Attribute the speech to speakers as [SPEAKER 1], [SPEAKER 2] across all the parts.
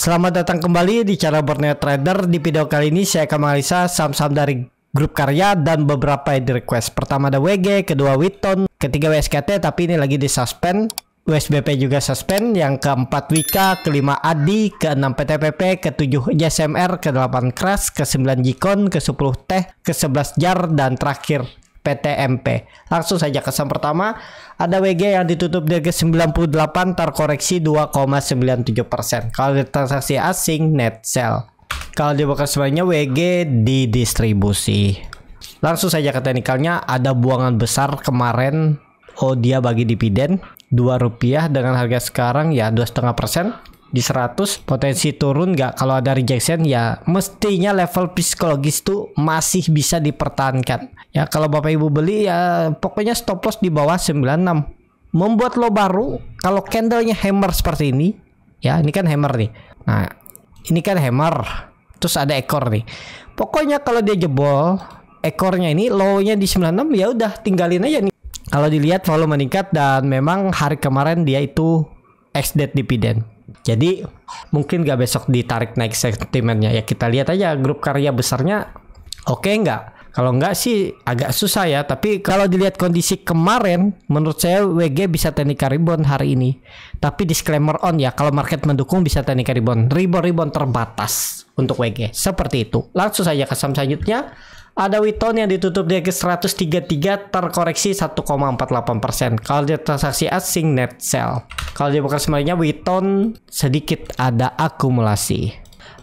[SPEAKER 1] Selamat datang kembali di channel Borneo Trader. Di video kali ini saya akan menganalisa saham-saham dari grup karya dan beberapa yang di request. Pertama ada WG, kedua Witton, ketiga WSKT tapi ini lagi di suspend. USBP juga suspend, yang keempat Wika, kelima Adi, keenam PTPP, ketujuh JSMR, kedelapan Crash, kesembilan Jikon, kesepuluh Teh, kesebelas Jar, dan terakhir PTMP. Langsung saja kesan pertama, ada WG yang ditutup di harga 98 terkoreksi 2,97%. Kalau di transaksi asing net sell. Kalau di broker semuanya WG di distribusi. Langsung saja ke teknikalnya, ada buangan besar kemarin Oh dia bagi dividen 2 rupiah dengan harga sekarang ya 2,5 persen di 100 potensi turun nggak kalau ada rejection ya mestinya level psikologis tuh masih bisa dipertahankan ya kalau bapak ibu beli ya pokoknya stop loss di bawah 96 membuat lo baru kalau candlenya hammer seperti ini ya ini kan hammer nih nah ini kan hammer terus ada ekor nih pokoknya kalau dia jebol ekornya ini low-nya di 96 ya udah tinggalin aja nih kalau dilihat volume meningkat dan memang hari kemarin dia itu ex debt dividend jadi mungkin gak besok ditarik naik sentimennya ya kita lihat aja grup karya besarnya oke okay nggak? Kalau nggak sih agak susah ya. Tapi kalau dilihat kondisi kemarin, menurut saya WG bisa teknik rebound hari ini. Tapi disclaimer on ya, kalau market mendukung bisa teknik rebound. Rebound-rebound terbatas untuk WG. Seperti itu. Langsung saja ke saham selanjutnya. Ada Witon yang ditutup di harga 133 terkoreksi 1,48%. Kalau dia transaksi asing net sell. Kalau dia bukan semuanya Witon sedikit ada akumulasi.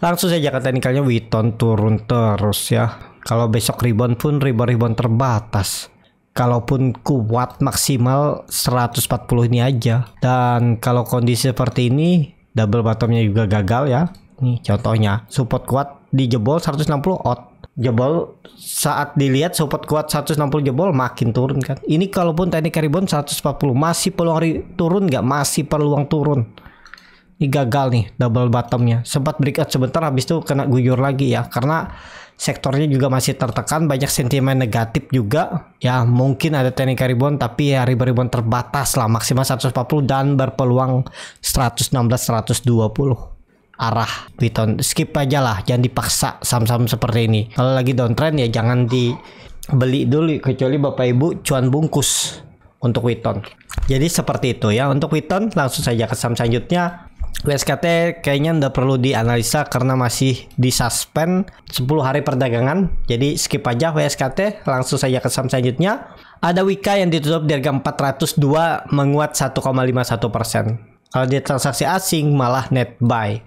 [SPEAKER 1] Langsung saja kata nikalnya Witon turun terus ya. Kalau besok rebound pun rebound-rebound terbatas kalaupun kuat maksimal 140 ini aja dan kalau kondisi seperti ini double bottomnya juga gagal ya nih contohnya support kuat di jebol 160 out jebol saat dilihat support kuat 160 jebol makin turun kan ini kalaupun teknik ribbon 140 masih peluang turun nggak masih peluang turun ini gagal nih double bottomnya sempat breakout sebentar habis itu kena guyur lagi ya karena sektornya juga masih tertekan banyak sentimen negatif juga ya mungkin ada teknik ribbon tapi ya ribbon terbatas lah maksimal 140 dan berpeluang 116 120 arah Python. Skip aja lah, jangan dipaksa saham-saham seperti ini. Kalau lagi downtrend ya jangan dibeli dulu kecuali Bapak Ibu cuan bungkus untuk Witon. Jadi seperti itu ya. Untuk Witon langsung saja ke saham selanjutnya. WSKT kayaknya nggak perlu dianalisa karena masih di suspend 10 hari perdagangan. Jadi skip aja WSKT, langsung saja ke saham selanjutnya. Ada Wika yang ditutup di harga 402 menguat 1,51%. Kalau di transaksi asing malah net buy.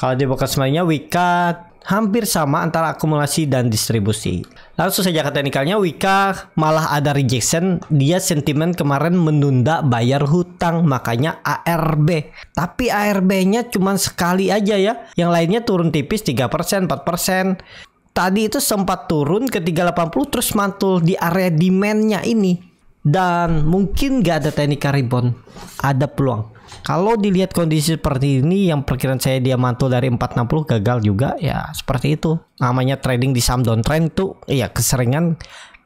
[SPEAKER 1] Kalau di bekas mainnya Wika hampir sama antara akumulasi dan distribusi. Langsung saja ke teknikalnya, Wika malah ada rejection, dia sentimen kemarin menunda bayar hutang, makanya ARB. Tapi ARB-nya cuma sekali aja ya, yang lainnya turun tipis 3%, 4%. Tadi itu sempat turun ke 380 terus mantul di area demand-nya ini. Dan mungkin gak ada teknik rebound, ada peluang. Kalau dilihat kondisi seperti ini yang perkiraan saya dia mantul dari 460 gagal juga ya seperti itu. Namanya trading di saham downtrend tuh iya keseringan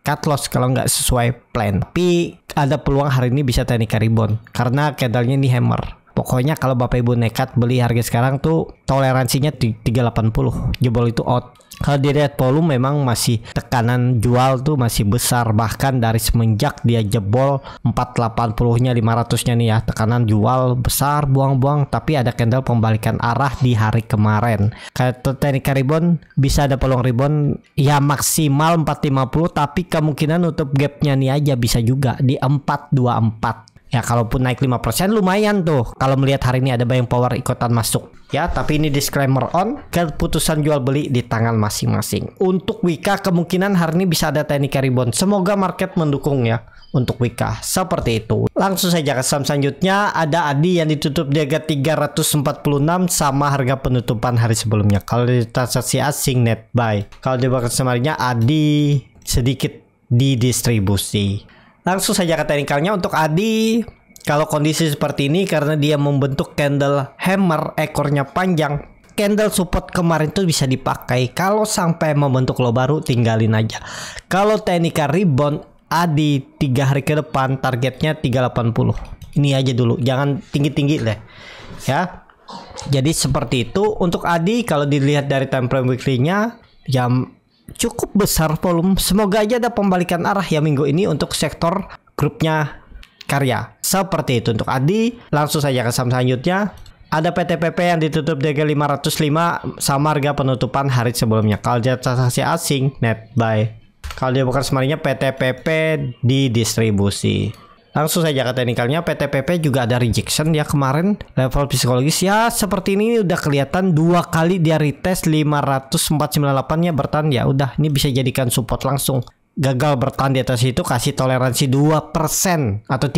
[SPEAKER 1] cut loss kalau nggak sesuai plan. Tapi ada peluang hari ini bisa teknik rebound karena candlenya ini hammer. Pokoknya kalau Bapak Ibu nekat beli harga sekarang tuh toleransinya di 380. Jebol itu out kalau di dilihat volume memang masih tekanan jual tuh masih besar bahkan dari semenjak dia jebol 480-nya 500-nya nih ya tekanan jual besar buang-buang tapi ada candle pembalikan arah di hari kemarin kata teknik rebound bisa ada peluang rebound ya maksimal 450 tapi kemungkinan nutup gapnya nih aja bisa juga di 424 Ya kalaupun naik 5% lumayan tuh kalau melihat hari ini ada bayang power ikutan masuk. Ya, tapi ini disclaimer on keputusan jual beli di tangan masing-masing. Untuk Wika kemungkinan hari ini bisa ada teknik rebound. Semoga market mendukung ya untuk Wika. Seperti itu. Langsung saja ke saham selanjutnya ada Adi yang ditutup di harga 346 sama harga penutupan hari sebelumnya. Kalau di transaksi asing net buy. Kalau di bakal semarinya Adi sedikit didistribusi. Langsung saja ke teknikalnya untuk Adi. Kalau kondisi seperti ini karena dia membentuk candle hammer ekornya panjang candle support kemarin tuh bisa dipakai kalau sampai membentuk lo baru tinggalin aja kalau teknikal rebound Adi 3 hari ke depan targetnya 380 ini aja dulu jangan tinggi-tinggi deh ya jadi seperti itu untuk Adi kalau dilihat dari time frame weekly-nya jam cukup besar volume. Semoga aja ada pembalikan arah ya minggu ini untuk sektor grupnya karya. Seperti itu untuk Adi. Langsung saja ke saham selanjutnya. Ada PTPP yang ditutup DG 505 sama harga penutupan hari sebelumnya. Kalau jatuh transaksi asing net buy. Kalau dia bukan semarinya PTPP di distribusi. Langsung saja ke teknikalnya PTPP juga ada rejection ya kemarin level psikologis ya seperti ini udah kelihatan dua kali dia retest 5498 nya bertahan ya udah ini bisa jadikan support langsung gagal bertahan di atas itu kasih toleransi 2% atau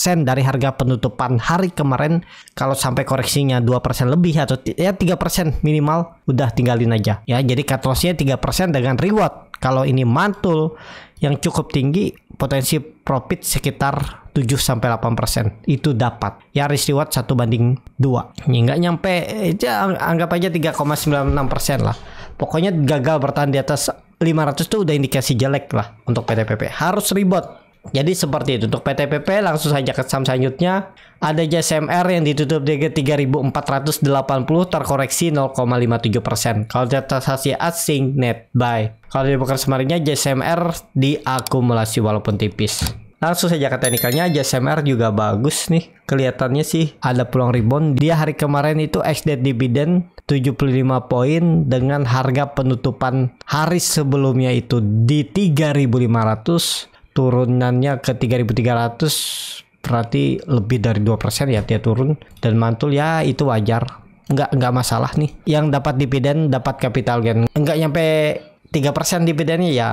[SPEAKER 1] 3% dari harga penutupan hari kemarin kalau sampai koreksinya 2% lebih atau ya 3% minimal udah tinggalin aja ya jadi cut lossnya 3% dengan reward kalau ini mantul yang cukup tinggi, potensi profit sekitar 7 sampai 8%. Itu dapat. Ya risk reward 1 banding 2. Ini nggak nyampe ya anggap aja 3,96% lah. Pokoknya gagal bertahan di atas 500 tuh udah indikasi jelek lah untuk PTPP, Harus rebound jadi seperti itu untuk PTPP langsung saja ke saham selanjutnya ada JSMR yang ditutup DG 3480 terkoreksi 0,57%. Kalau transaksi asing net buy. Kalau di pekan semarinnya JSMR diakumulasi walaupun tipis. Langsung saja ke teknikalnya JSMR juga bagus nih. Kelihatannya sih ada peluang rebound. Dia hari kemarin itu ex dividend 75 poin dengan harga penutupan hari sebelumnya itu di 3500 turunannya ke 3300 berarti lebih dari 2% ya dia turun dan mantul ya itu wajar nggak nggak masalah nih yang dapat dividen dapat capital gain nggak nyampe 3% dividennya ya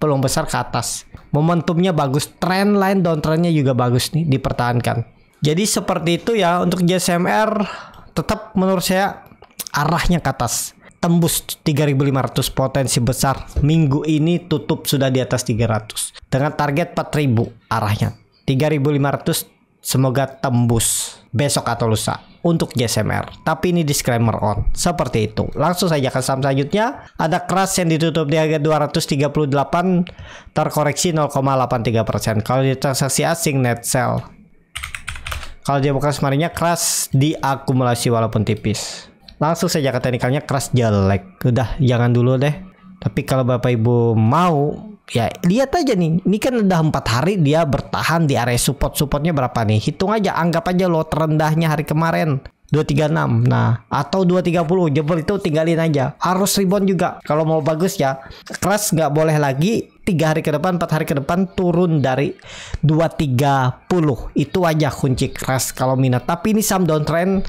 [SPEAKER 1] peluang besar ke atas momentumnya bagus trend line downtrendnya juga bagus nih dipertahankan jadi seperti itu ya untuk JSMR tetap menurut saya arahnya ke atas tembus 3.500 potensi besar minggu ini tutup sudah di atas 300 dengan target 4.000 arahnya 3.500 semoga tembus besok atau lusa untuk JSMR tapi ini disclaimer on seperti itu langsung saja ke saham selanjutnya ada crash yang ditutup di harga 238 terkoreksi 0,83% kalau di transaksi asing net sell kalau dia bukan sebenarnya crash akumulasi walaupun tipis Langsung saja ke teknikalnya keras jelek. Udah jangan dulu deh. Tapi kalau Bapak Ibu mau ya lihat aja nih. Ini kan udah empat hari dia bertahan di area support. Supportnya berapa nih? Hitung aja, anggap aja lo terendahnya hari kemarin. 236 nah atau 230 jebol itu tinggalin aja harus rebound juga kalau mau bagus ya keras nggak boleh lagi tiga hari ke depan empat hari ke depan turun dari 230 itu aja kunci keras kalau minat tapi ini sam downtrend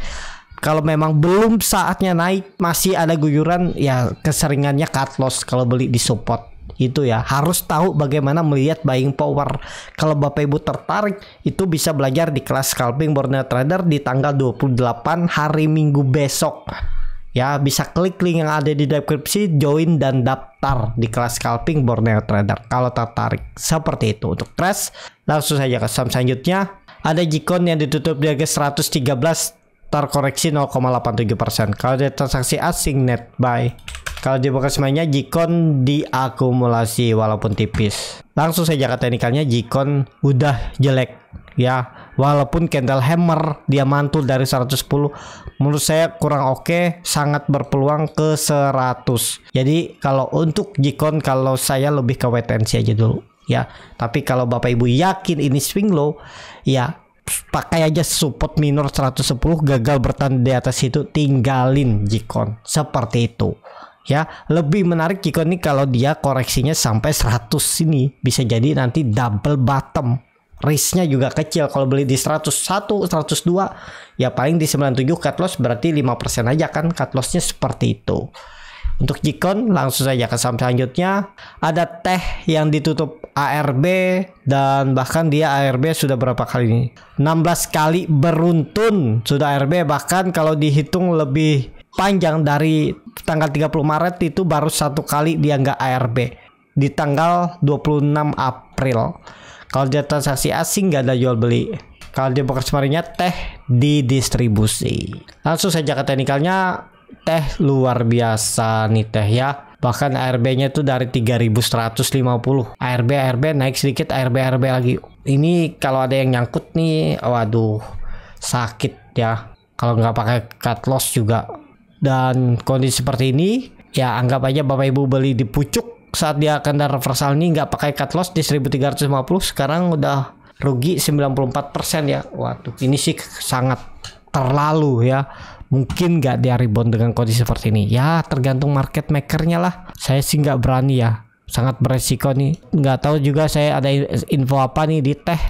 [SPEAKER 1] kalau memang belum saatnya naik masih ada guyuran ya keseringannya cut loss kalau beli di support itu ya harus tahu bagaimana melihat buying power kalau bapak ibu tertarik itu bisa belajar di kelas scalping borneo trader di tanggal 28 hari minggu besok ya bisa klik link yang ada di deskripsi join dan daftar di kelas scalping Borneo Trader kalau tertarik seperti itu untuk crash langsung saja ke saham selanjutnya ada Jikon yang ditutup di harga 113 terkoreksi 0,87%. Kalau di transaksi asing net buy. Kalau di bekas mainnya Jikon diakumulasi walaupun tipis. Langsung saja ke teknikalnya Jikon udah jelek ya. Walaupun candle hammer dia mantul dari 110 menurut saya kurang oke, okay, sangat berpeluang ke 100. Jadi kalau untuk Jikon kalau saya lebih ke wait and see aja dulu ya. Tapi kalau Bapak Ibu yakin ini swing low ya pakai aja support minor 110 gagal bertahan di atas itu tinggalin Jikon seperti itu ya lebih menarik Jikon ini kalau dia koreksinya sampai 100 sini bisa jadi nanti double bottom risknya juga kecil kalau beli di 101 102 ya paling di 97 cut loss berarti 5% aja kan cut lossnya seperti itu untuk Jikon langsung saja ke saham selanjutnya. Ada teh yang ditutup ARB dan bahkan dia ARB sudah berapa kali ini? 16 kali beruntun sudah ARB bahkan kalau dihitung lebih panjang dari tanggal 30 Maret itu baru satu kali dia nggak ARB di tanggal 26 April. Kalau dia transaksi asing nggak ada jual beli. Kalau dia bekas marinya teh didistribusi. Langsung saja ke teknikalnya teh luar biasa nih teh ya. Bahkan ARB-nya tuh dari 3150. ARB ARB naik sedikit ARB ARB lagi. Ini kalau ada yang nyangkut nih, waduh sakit ya. Kalau nggak pakai cut loss juga. Dan kondisi seperti ini, ya anggap aja Bapak Ibu beli di pucuk saat dia akan reversal ini nggak pakai cut loss di 1350 sekarang udah rugi 94% ya. Waduh, ini sih sangat terlalu ya mungkin nggak dia rebound dengan kondisi seperti ini ya tergantung market makernya lah saya sih nggak berani ya sangat beresiko nih nggak tahu juga saya ada info apa nih di teh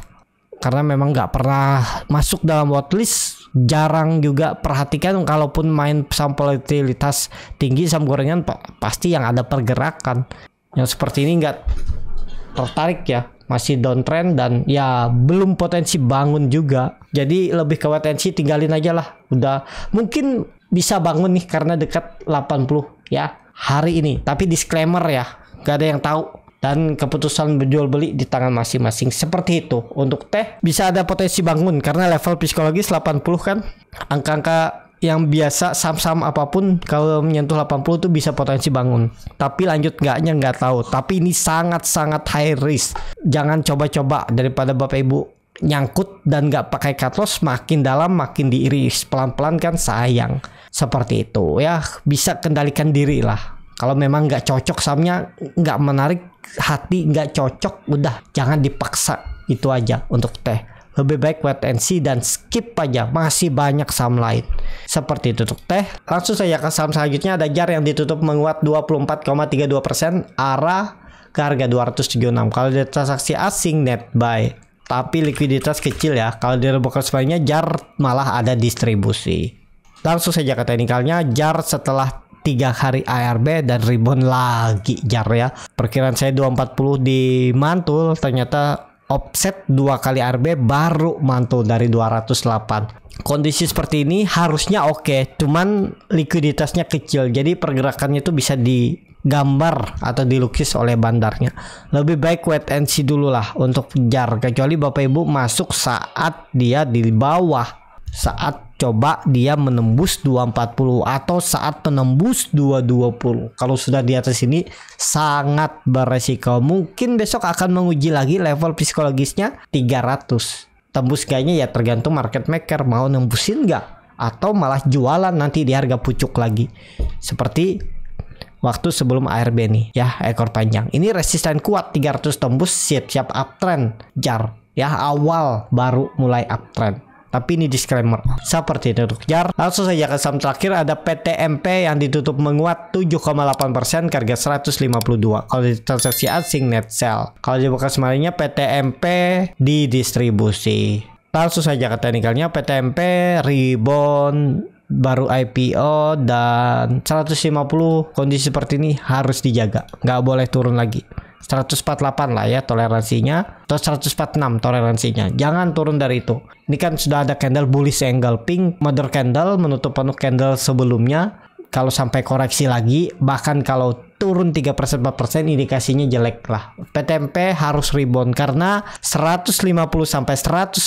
[SPEAKER 1] karena memang nggak pernah masuk dalam watchlist jarang juga perhatikan kalaupun main saham volatilitas tinggi saham gorengan pasti yang ada pergerakan yang seperti ini nggak tertarik ya masih downtrend dan ya belum potensi bangun juga jadi lebih ke potensi tinggalin aja lah udah mungkin bisa bangun nih karena dekat 80 ya hari ini tapi disclaimer ya gak ada yang tahu dan keputusan berjual beli di tangan masing-masing seperti itu untuk teh bisa ada potensi bangun karena level psikologis 80 kan angka-angka yang biasa saham-saham apapun kalau menyentuh 80 tuh bisa potensi bangun. Tapi lanjut enggaknya nggak tahu. Tapi ini sangat-sangat high risk. Jangan coba-coba daripada Bapak Ibu nyangkut dan nggak pakai cut loss makin dalam makin diiris pelan-pelan kan sayang seperti itu ya bisa kendalikan diri lah kalau memang nggak cocok sahamnya nggak menarik hati nggak cocok udah jangan dipaksa itu aja untuk teh lebih baik wait and see dan skip aja, masih banyak saham lain. Seperti tutup teh. Langsung saja ke saham selanjutnya ada JAR yang ditutup menguat 24,32% arah ke harga 276. Kalau dari transaksi asing net buy tapi likuiditas kecil ya. Kalau di rebuk sebaliknya JAR malah ada distribusi. Langsung saja ke teknikalnya, JAR setelah tiga hari ARB dan rebound lagi JAR ya. Perkiraan saya 240 di mantul ternyata offset dua kali RB baru mantul dari 208 kondisi seperti ini harusnya oke okay, cuman likuiditasnya kecil jadi pergerakannya itu bisa digambar atau dilukis oleh bandarnya lebih baik wait and see dulu lah untuk jar kecuali bapak ibu masuk saat dia di bawah saat coba dia menembus 240 atau saat menembus 220. Kalau sudah di atas ini sangat beresiko. Mungkin besok akan menguji lagi level psikologisnya 300. Tembus kayaknya ya tergantung market maker mau nembusin nggak atau malah jualan nanti di harga pucuk lagi. Seperti waktu sebelum ARB nih ya ekor panjang. Ini resisten kuat 300 tembus siap-siap uptrend jar ya awal baru mulai uptrend. Tapi ini disclaimer. Seperti itu, Jar. Langsung saja ke saham terakhir ada PTMP yang ditutup menguat 7,8% ke harga 152. Kalau di transaksi asing net sell. Kalau di bekas malinya PTMP di distribusi. Langsung saja ke teknikalnya PTMP rebound baru IPO dan 150 kondisi seperti ini harus dijaga nggak boleh turun lagi 148 lah ya toleransinya atau 146 toleransinya jangan turun dari itu ini kan sudah ada candle bullish angle pink mother candle menutup penuh candle sebelumnya kalau sampai koreksi lagi bahkan kalau turun 3% 4% indikasinya jelek lah. PTMP harus rebound karena 150 sampai 147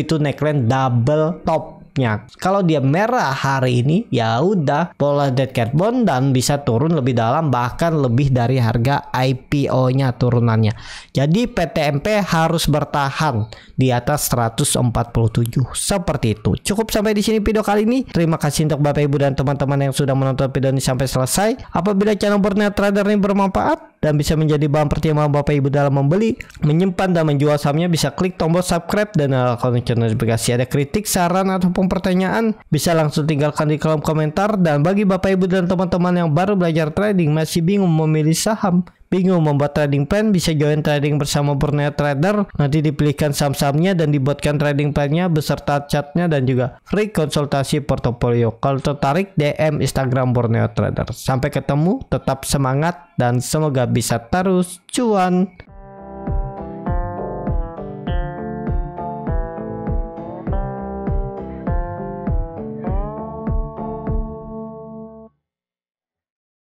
[SPEAKER 1] itu neckline double top nya kalau dia merah hari ini ya udah pola dead cat bond dan bisa turun lebih dalam bahkan lebih dari harga IPO nya turunannya jadi PTMP harus bertahan di atas 147 seperti itu cukup sampai di sini video kali ini terima kasih untuk bapak ibu dan teman-teman yang sudah menonton video ini sampai selesai apabila channel Borneo Trader ini bermanfaat dan bisa menjadi bahan pertimbangan Bapak Ibu dalam membeli, menyimpan dan menjual sahamnya bisa klik tombol subscribe dan nyalakan eh, lonceng notifikasi. Ada kritik, saran ataupun pertanyaan bisa langsung tinggalkan di kolom komentar dan bagi Bapak Ibu dan teman-teman yang baru belajar trading masih bingung memilih saham Bingung membuat trading plan bisa join trading bersama Borneo Trader. Nanti dipilihkan saham-sahamnya dan dibuatkan trading plannya beserta chatnya dan juga free konsultasi portofolio. Kalau tertarik DM Instagram Borneo Trader. Sampai ketemu, tetap semangat dan semoga bisa terus cuan.